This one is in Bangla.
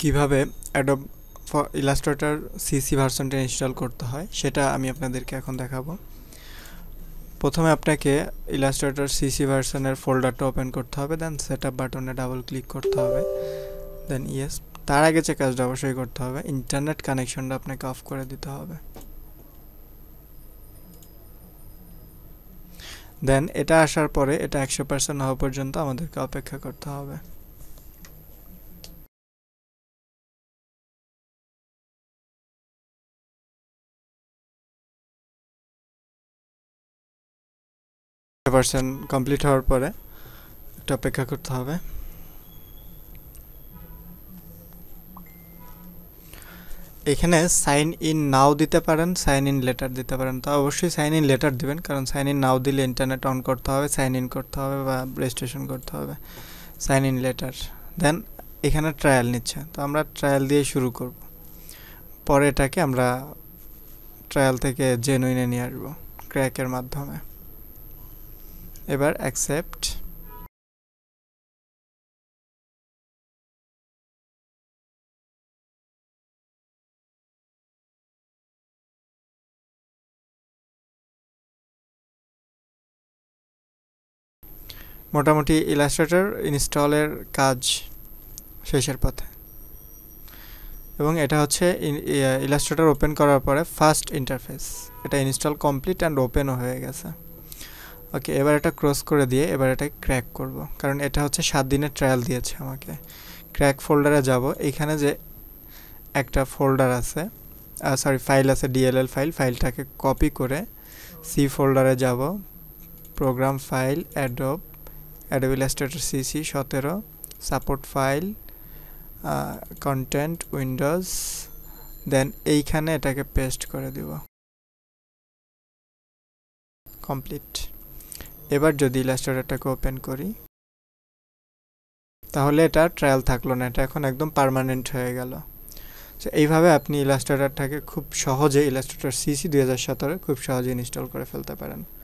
কিভাবে অ্যাডব ইলাস্ট্রেটার সিসি ভার্সনটা ইনস্টল করতে হয় সেটা আমি আপনাদেরকে এখন দেখাবো প্রথমে আপনাকে ইলাস্ট্রেটার সিসি ভার্সনের ফোল্ডারটা ওপেন করতে হবে দেন সেট আপ বাটনে ডাবল ক্লিক করতে হবে দেন ইয়েস তার আগে যে কাজটা অবশ্যই করতে হবে ইন্টারনেট কানেকশনটা আপনাকে অফ করে দিতে হবে দেন এটা আসার পরে এটা একশো পার্সেন্ট হওয়া পর্যন্ত আমাদেরকে অপেক্ষা করতে হবে পার্সেন্ট কমপ্লিট হওয়ার পরে একটু অপেক্ষা করতে হবে এখানে সাইন ইন নাও দিতে পারেন সাইন ইন লেটার দিতে পারেন তো অবশ্যই সাইন ইন লেটার দিবেন কারণ সাইন ইন নাও দিলে ইন্টারনেট অন করতে হবে সাইন ইন করতে হবে বা রেজিস্ট্রেশন করতে হবে সাইন ইন লেটার দেন এখানে ট্রায়াল নিচ্ছে তো আমরা ট্রায়াল দিয়ে শুরু করব পরে এটাকে আমরা ট্রায়াল থেকে জেনুইনে নিয়ে আসবো ক্র্যাকের মাধ্যমে এবার অ্যাকসেপ্ট মোটামুটি ইলাস্ট্রেটর ইনস্টলের কাজ শেষের পথে এবং এটা হচ্ছে ইলাস্ট্রেটর ওপেন করার পরে ফার্স্ট ইন্টারফেস এটা ইনস্টল কমপ্লিট অ্যান্ড ওপেনও হয়ে গেছে ওকে এবার এটা ক্রস করে দিয়ে এবার এটা ক্র্যাক করব। কারণ এটা হচ্ছে সাত দিনের ট্রায়াল দিয়েছে আমাকে ক্র্যাক ফোল্ডারে যাব এখানে যে একটা ফোল্ডার আছে সরি ফাইল আছে ডিএলএল ফাইল ফাইলটাকে কপি করে সি ফোল্ডারে যাব program file Adobe Adobe Illustrator CC সতেরো support file content Windows then এইখানে এটাকে পেস্ট করে দিব কমপ্লিট এবার যদি ইলাস্ট্রেটরটাকে ওপেন করি তাহলে এটা ট্রায়াল থাকলো না এটা এখন একদম পারমানেন্ট হয়ে গেল তো এইভাবে আপনি ইলাস্ট্রেটরটাকে খুব সহজে ইলাস্ট্রেটর সিসি দুই হাজার সতেরো খুব সহজে ইনস্টল করে ফেলতে পারেন